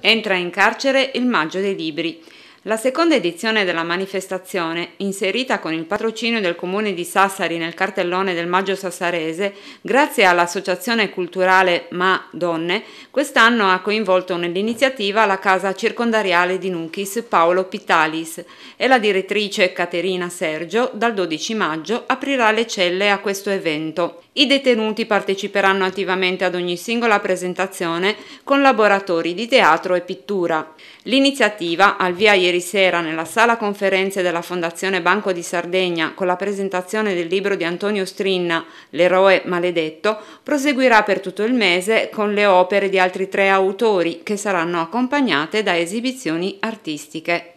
Entra in carcere il Maggio dei Libri. La seconda edizione della manifestazione, inserita con il patrocinio del comune di Sassari nel cartellone del Maggio Sassarese, grazie all'associazione culturale Ma Donne, quest'anno ha coinvolto nell'iniziativa la casa circondariale di Nunchis Paolo Pitalis e la direttrice Caterina Sergio dal 12 maggio aprirà le celle a questo evento. I detenuti parteciperanno attivamente ad ogni singola presentazione con laboratori di teatro e pittura. L'iniziativa, al via ieri sera nella sala conferenze della Fondazione Banco di Sardegna con la presentazione del libro di Antonio Strinna, L'eroe maledetto, proseguirà per tutto il mese con le opere di altri tre autori che saranno accompagnate da esibizioni artistiche.